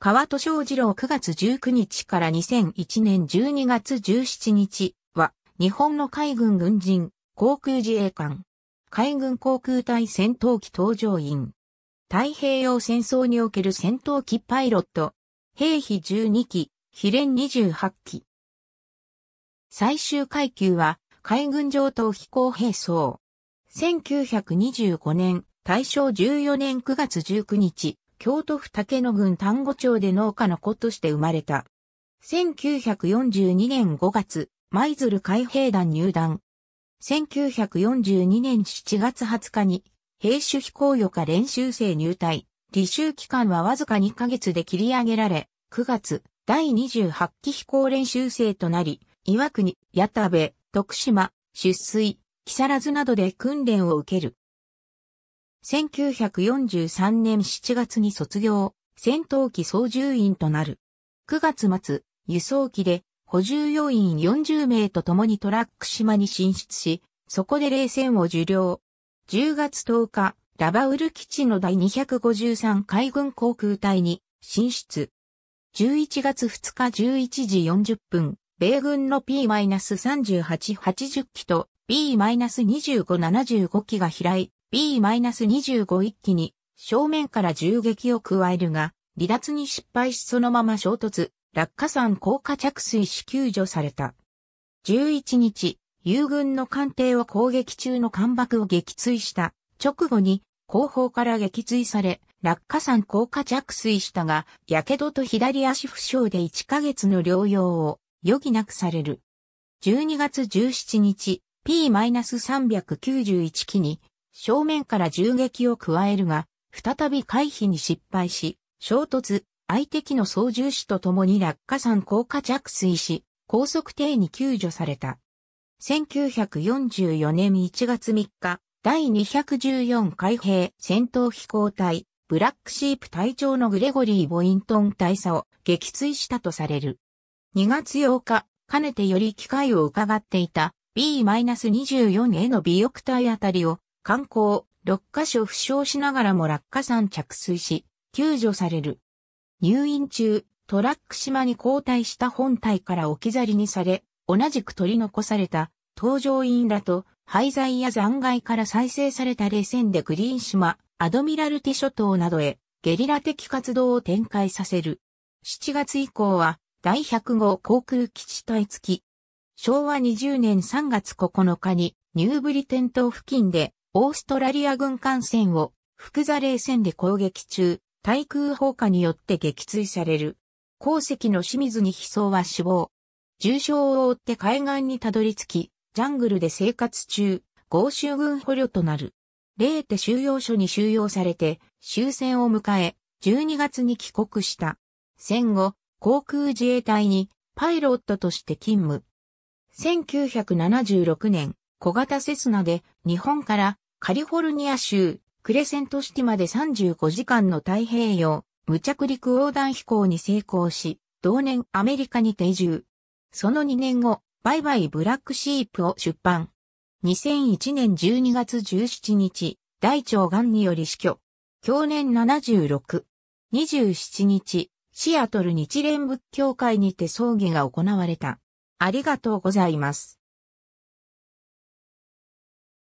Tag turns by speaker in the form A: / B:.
A: 川戸正二郎9月19日から2001年12月17日は、日本の海軍軍人、航空自衛官、海軍航空隊戦闘機搭乗員、太平洋戦争における戦闘機パイロット、兵費12機、比連28機。最終階級は、海軍上等飛行兵装。1925年、大正14年9月19日、京都府竹野郡丹後町で農家の子として生まれた。1942年5月、舞鶴海兵団入団。1942年7月20日に、兵種飛行予科練習生入隊。履修期間はわずか2ヶ月で切り上げられ、9月、第28期飛行練習生となり、岩国、矢田部、徳島、出水、木更津などで訓練を受ける。1943年7月に卒業、戦闘機操縦員となる。9月末、輸送機で補充要員40名と共にトラック島に進出し、そこで冷戦を受領。10月10日、ラバウル基地の第253海軍航空隊に進出。11月2日11時40分、米軍の P-3880 機と B-2575 機が飛来、B-25 一機に正面から銃撃を加えるが、離脱に失敗しそのまま衝突、落下山降下着水し救助された。11日、友軍の艦艇を攻撃中の艦爆を撃墜した直後に後方から撃墜され、落下山降下着水したが、火傷と左足負傷で1ヶ月の療養を余儀なくされる。12月17日、P-391 機に正面から銃撃を加えるが、再び回避に失敗し、衝突、相手機の操縦士と共に落下山降下着水し、高速艇に救助された。1944年1月3日、第214海兵戦闘飛行隊、ブラックシープ隊長のグレゴリー・ボイントン大佐を撃墜したとされる。2月8日、かねてより機会を伺っていた B-24 への尾翼体あたりを観光、6カ所負傷しながらも落下山着水し、救助される。入院中、トラック島に交代した本体から置き去りにされ、同じく取り残された、搭乗員らと、廃材や残骸から再生された冷戦でグリーン島、アドミラルティ諸島などへ、ゲリラ的活動を展開させる。7月以降は、第100号航空基地帯付き。昭和20年3月9日に、ニューブリテン島付近で、オーストラリア軍艦船を、福座冷戦で攻撃中、対空砲火によって撃墜される。鉱石の清水に悲壮は死亡。重傷を負って海岸にたどり着き、ジャングルで生活中、豪州軍捕虜となる。レーテ収容所に収容されて終戦を迎え、12月に帰国した。戦後、航空自衛隊にパイロットとして勤務。1976年、小型セスナで日本からカリフォルニア州クレセントシティまで35時間の太平洋無着陸横断飛行に成功し、同年アメリカに定住。その2年後、バイバイブラックシープを出版。2001年12月17日、大腸癌により死去。去年76。27日、シアトル日蓮仏教会にて葬儀が行われた。ありがとうございます。